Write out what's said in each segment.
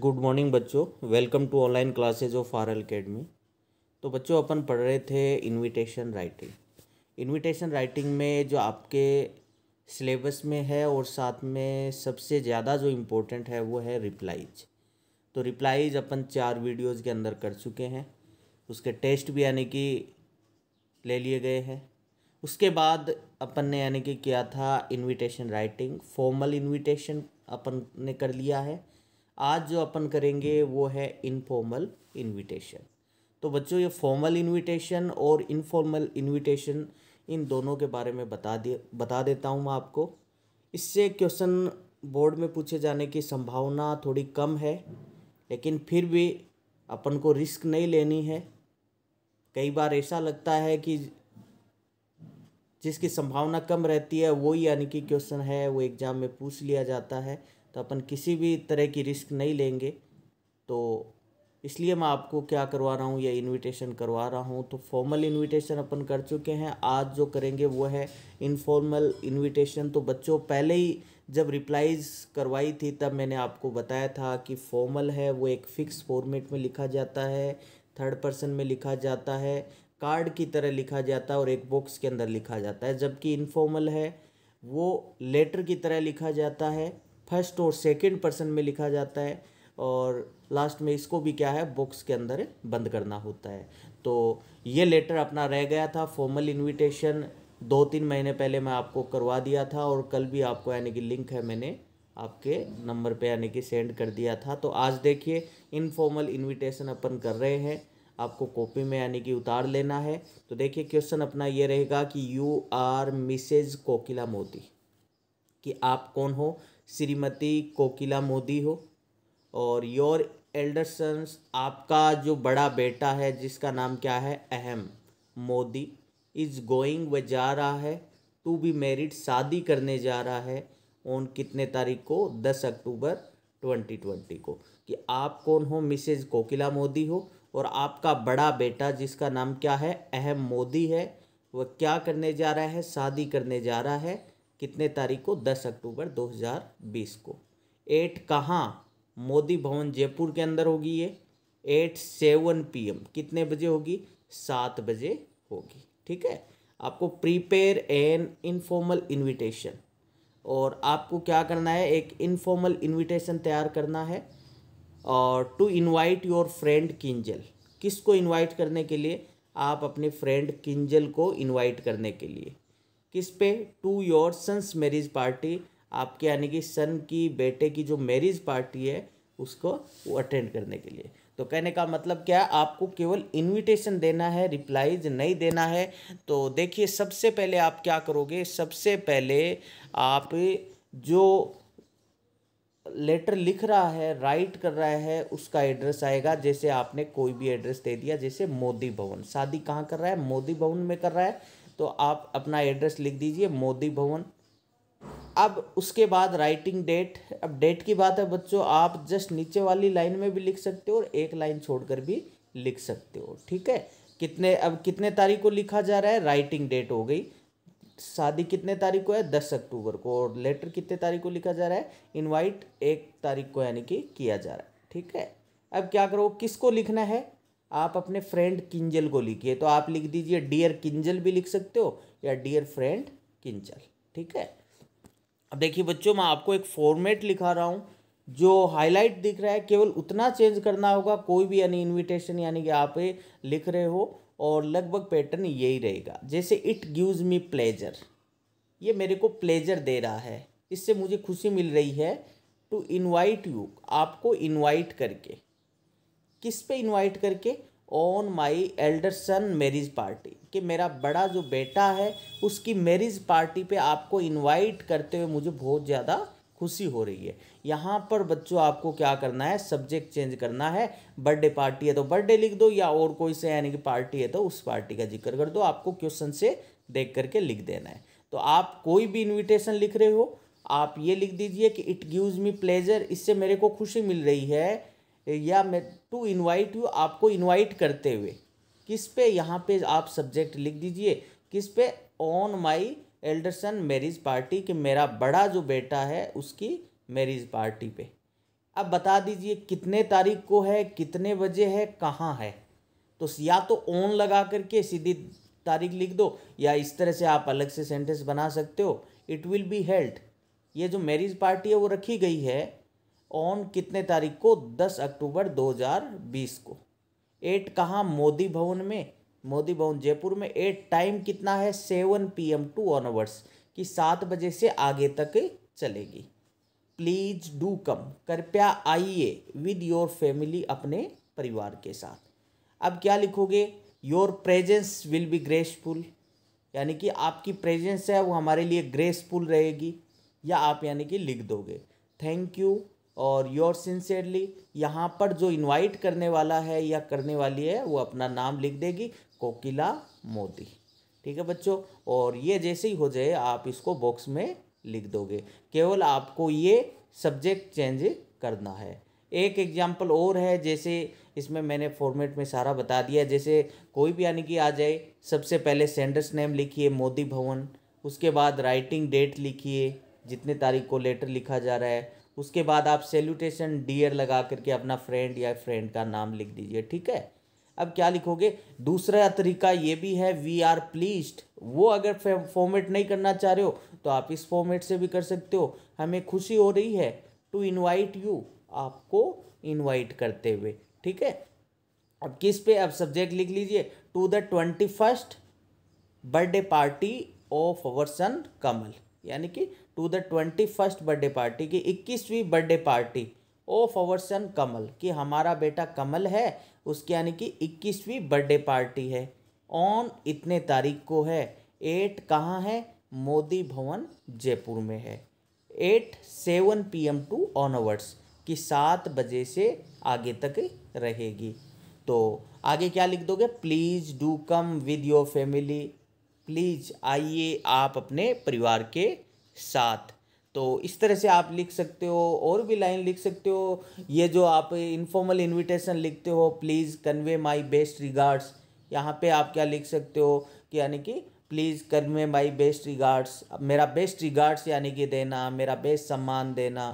good morning बच्चों welcome to online classes of R L academy तो बच्चों अपन पढ़ रहे थे इनविटेशन राइटिंग इनविटेशन राइटिंग में जो आपके सिलेबस में है और साथ में सबसे ज़्यादा जो इम्पोर्टेंट है वो है रिप्लाइज तो रिप्लाइज अपन चार वीडियोज़ के अंदर कर चुके हैं उसके टेस्ट भी यानी कि ले लिए गए हैं उसके बाद अपन ने यानी कि किया था इनविटेशन राइटिंग फॉर्मल इनविटेशन अपन ने कर लिया है आज जो अपन करेंगे वो है इनफॉर्मल इनविटेशन तो बच्चों ये फॉर्मल इनविटेशन और इनफॉर्मल इनविटेशन इन दोनों के बारे में बता दिए बता देता हूँ मैं आपको इससे क्वेश्चन बोर्ड में पूछे जाने की संभावना थोड़ी कम है लेकिन फिर भी अपन को रिस्क नहीं लेनी है कई बार ऐसा लगता है कि जिसकी संभावना कम रहती है वो यानी कि क्वेश्चन है वो एग्ज़ाम में पूछ लिया जाता है तो अपन किसी भी तरह की रिस्क नहीं लेंगे तो इसलिए मैं आपको क्या करवा रहा हूँ या इनविटेशन करवा रहा हूँ तो फॉर्मल इनविटेशन अपन कर चुके हैं आज जो करेंगे वो है इनफॉर्मल इनविटेशन तो बच्चों पहले ही जब रिप्लाइज करवाई थी तब मैंने आपको बताया था कि फॉर्मल है वो एक फ़िक्स फॉर्मेट में लिखा जाता है थर्ड पर्सन में लिखा जाता है कार्ड की तरह लिखा जाता है और एक बॉक्स के अंदर लिखा जाता है जबकि इनफॉर्मल है वो लेटर की तरह लिखा जाता है फर्स्ट और सेकेंड पर्सन में लिखा जाता है और लास्ट में इसको भी क्या है बॉक्स के अंदर बंद करना होता है तो ये लेटर अपना रह गया था फॉर्मल इनविटेशन दो तीन महीने पहले मैं आपको करवा दिया था और कल भी आपको यानी कि लिंक है मैंने आपके नंबर पे यानी कि सेंड कर दिया था तो आज देखिए इनफॉर्मल इनविटेशन अपन कर रहे हैं आपको कॉपी में यानी कि उतार लेना है तो देखिए क्वेश्चन अपना ये रहेगा कि you are Mrs Kokila Modi कि आप कौन हो श्रीमती कोकिला मोदी हो और योर एल्डर सन्स आपका जो बड़ा बेटा है जिसका नाम क्या है अहम मोदी इज़ गोइंग वह जा रहा है टू बी मैरिड शादी करने जा रहा है ऑन कितने तारीख को दस अक्टूबर ट्वेंटी ट्वेंटी को कि आप कौन हो मिसेज कोकिला मोदी हो और आपका बड़ा बेटा जिसका नाम क्या है अहम मोदी है वह क्या करने जा रहा है शादी करने जा रहा है कितने तारीख को 10 अक्टूबर 2020 को एट कहाँ मोदी भवन जयपुर के अंदर होगी ये एट सेवन पी कितने बजे होगी सात बजे होगी ठीक है आपको प्रीपेयर एन इनफॉर्मल इनविटेशन और आपको क्या करना है एक इनफॉर्मल इनविटेशन तैयार करना है और to invite your friend Kinjal किसको इनवाइट करने के लिए आप अपने फ्रेंड किंजल को इनवाइट करने के लिए किस पे to your son's marriage party आपके यानी कि सन की बेटे की जो मैरिज पार्टी है उसको वो अटेंड करने के लिए तो कहने का मतलब क्या आपको केवल इनविटेशन देना है रिप्लाईज नहीं देना है तो देखिए सबसे पहले आप क्या करोगे सबसे पहले आप जो लेटर लिख रहा है राइट कर रहा है उसका एड्रेस आएगा जैसे आपने कोई भी एड्रेस दे दिया जैसे मोदी भवन शादी कहाँ कर रहा है मोदी भवन में कर रहा है तो आप अपना एड्रेस लिख दीजिए मोदी भवन अब उसके बाद राइटिंग डेट अब डेट की बात है बच्चों आप जस्ट नीचे वाली लाइन में भी लिख सकते हो और एक लाइन छोड़कर भी लिख सकते हो ठीक है कितने अब कितने तारीख को लिखा जा रहा है राइटिंग डेट हो गई शादी कितने तारीख को है दस अक्टूबर को और लेटर कितने तारीख को लिखा जा रहा है इनवाइट एक तारीख को यानी कि किया जा रहा है ठीक है अब क्या करो किसको लिखना है आप अपने फ्रेंड किंजल को लिखिए तो आप लिख दीजिए डियर किंजल भी लिख सकते हो या डियर फ्रेंड किंजल ठीक है अब देखिए बच्चों मैं आपको एक फॉर्मेट लिखा रहा हूँ जो हाईलाइट दिख रहा है केवल उतना चेंज करना होगा कोई भी यानी इन्विटेशन यानी कि आप लिख रहे हो और लगभग पैटर्न यही रहेगा जैसे इट गिव्स मी प्लेजर ये मेरे को प्लेजर दे रहा है इससे मुझे खुशी मिल रही है टू इनवाइट यू आपको इनवाइट करके किस पे इनवाइट करके on my elder son marriage party कि मेरा बड़ा जो बेटा है उसकी मैरिज पार्टी पे आपको इनवाइट करते हुए मुझे बहुत ज़्यादा खुशी हो रही है यहाँ पर बच्चों आपको क्या करना है सब्जेक्ट चेंज करना है बर्थडे पार्टी है तो बर्थडे लिख दो या और कोई से यानी कि पार्टी है तो उस पार्टी का जिक्र कर दो आपको क्वेश्चन से देख करके लिख देना है तो आप कोई भी इन्विटेशन लिख रहे हो आप ये लिख दीजिए कि इट गिव्स मी प्लेजर इससे मेरे को खुशी मिल रही है या मैं टू इनवाइट यू आपको इनवाइट करते हुए किस पे यहाँ पे आप सब्जेक्ट लिख दीजिए किस पे on my elder son marriage party कि मेरा बड़ा जो बेटा है उसकी मैरिज पार्टी पे अब बता दीजिए कितने तारीख को है कितने बजे है कहाँ है तो या तो ऑन लगा करके सीधी तारीख लिख दो या इस तरह से आप अलग से सेंटेंस बना सकते हो इट विल बी हेल्ड ये जो मैरिज पार्टी है वो रखी गई है ऑन कितने तारीख को 10 अक्टूबर 2020 को एट कहाँ मोदी भवन में मोदी भवन जयपुर में एट टाइम कितना है seven P M to hours कि सात बजे से आगे तक चलेगी प्लीज़ डू कम कृपया आइए विद योर फैमिली अपने परिवार के साथ अब क्या लिखोगे your presence will be graceful यानी कि आपकी प्रेजेंस है वो हमारे लिए ग्रेसफुल रहेगी या आप यानी कि लिख दोगे थैंक यू और योर सिंसेयरली यहाँ पर जो इनवाइट करने वाला है या करने वाली है वो अपना नाम लिख देगी कोकिला मोदी ठीक है बच्चों और ये जैसे ही हो जाए आप इसको बॉक्स में लिख दोगे केवल आपको ये सब्जेक्ट चेंज करना है एक एग्जाम्पल और है जैसे इसमें मैंने फॉर्मेट में सारा बता दिया जैसे कोई भी यानी कि आ जाए सबसे पहले सेंडर्स नेम लिखिए मोदी भवन उसके बाद राइटिंग डेट लिखिए जितने तारीख को लेटर लिखा जा रहा है उसके बाद आप सेल्यूटेशन डियर लगा करके अपना फ्रेंड या फ्रेंड का नाम लिख दीजिए ठीक है अब क्या लिखोगे दूसरा तरीका ये भी है वी आर प्लीस्ड वो अगर फॉर्मेट नहीं करना चाह रहे हो तो आप इस फॉर्मेट से भी कर सकते हो हमें खुशी हो रही है टू इनवाइट यू आपको इनवाइट करते हुए ठीक है अब किस पे अब सब्जेक्ट लिख लीजिए to the twenty first birthday party of our son Kamal यानी कि to the twenty first birthday party की इक्कीसवीं birthday party of our son Kamal कि हमारा बेटा कमल है उसके यानी कि इक्कीसवीं बर्थडे पार्टी है ऑन इतने तारीख को है एट कहाँ है मोदी भवन जयपुर में है at seven P M to onwards कि सात बजे से आगे तक रहेगी तो आगे क्या लिख दोगे please do come with your family please आइए आप अपने परिवार के सात तो इस तरह से आप लिख सकते हो और भी लाइन लिख सकते हो ये जो आप इनफॉर्मल इनविटेशन लिखते हो please convey my best regards यहाँ पे आप क्या लिख सकते हो कि यानी कि please convey my best regards मेरा बेस्ट रिगार्ड्स यानी कि देना मेरा बेस्ट सम्मान देना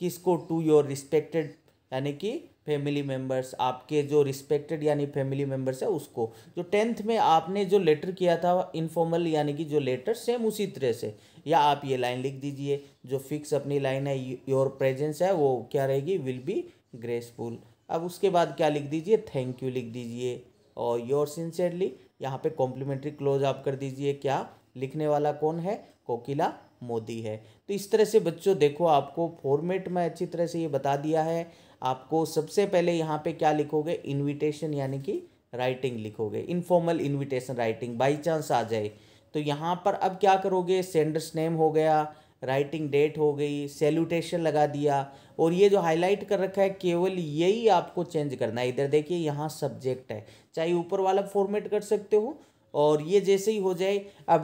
किसको टू योर रिस्पेक्टेड यानी कि फैमिली मेम्बर्स आपके जो रिस्पेक्टेड यानी फैमिली मेम्बर्स है उसको जो टेंथ में आपने जो लेटर किया था इनफॉर्मल यानी कि जो लेटर सेम उसी तरह से या आप ये लाइन लिख दीजिए जो फिक्स अपनी लाइन है योर प्रेजेंस है वो क्या रहेगी विल बी ग्रेसफुल अब उसके बाद क्या लिख दीजिए थैंक यू लिख दीजिए और योर सिंसियरली यहाँ पे कॉम्प्लीमेंट्री क्लोज आप कर दीजिए क्या लिखने वाला कौन है कोकिला मोदी है तो इस तरह से बच्चों देखो आपको फॉर्मेट में अच्छी तरह से ये बता दिया है आपको सबसे पहले यहाँ पे क्या लिखोगे इनविटेशन यानी कि राइटिंग लिखोगे informal invitation writing by chance आ जाए तो यहाँ पर अब क्या करोगे सेंडर्स नेम हो गया राइटिंग डेट हो गई सेल्यूटेशन लगा दिया और ये जो हाईलाइट कर रखा है केवल यही आपको चेंज करना है इधर देखिए यहाँ सब्जेक्ट है चाहे ऊपर वाला फॉर्मेट कर सकते हो और ये जैसे ही हो जाए अब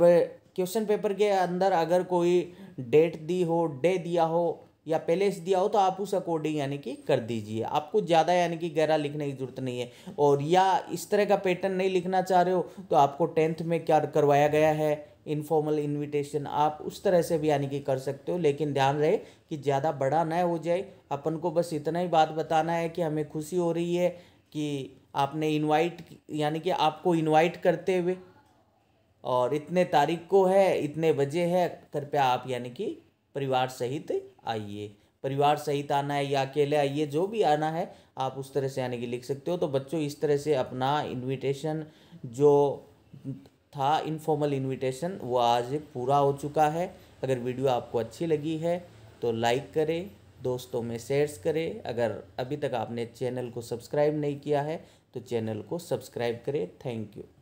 क्वेश्चन पेपर के अंदर अगर कोई डेट दी हो डे दिया हो या पहले से दिया हो तो आप उस अकॉर्डिंग यानी कि कर दीजिए आपको ज़्यादा यानी कि गहरा लिखने की ज़रूरत नहीं है और या इस तरह का पैटर्न नहीं लिखना चाह रहे हो तो आपको टेंथ में क्या करवाया गया है इनफॉर्मल इनविटेशन आप उस तरह से भी यानी कि कर सकते हो लेकिन ध्यान रहे कि ज़्यादा बड़ा ना हो जाए अपन को बस इतना ही बात बताना है कि हमें खुशी हो रही है कि आपने इनवाइट यानी कि आपको इनवाइट करते हुए और इतने तारीख को है इतने बजे है कृपया आप यानी कि परिवार सहित आइए परिवार सहित आना है या अकेले आइए जो भी आना है आप उस तरह से आने की लिख सकते हो तो बच्चों इस तरह से अपना इनविटेशन जो था इनफॉर्मल इनविटेशन वो आज पूरा हो चुका है अगर वीडियो आपको अच्छी लगी है तो लाइक करें दोस्तों में शेयर्स करें अगर अभी तक आपने चैनल को सब्सक्राइब नहीं किया है तो चैनल को सब्सक्राइब करें थैंक यू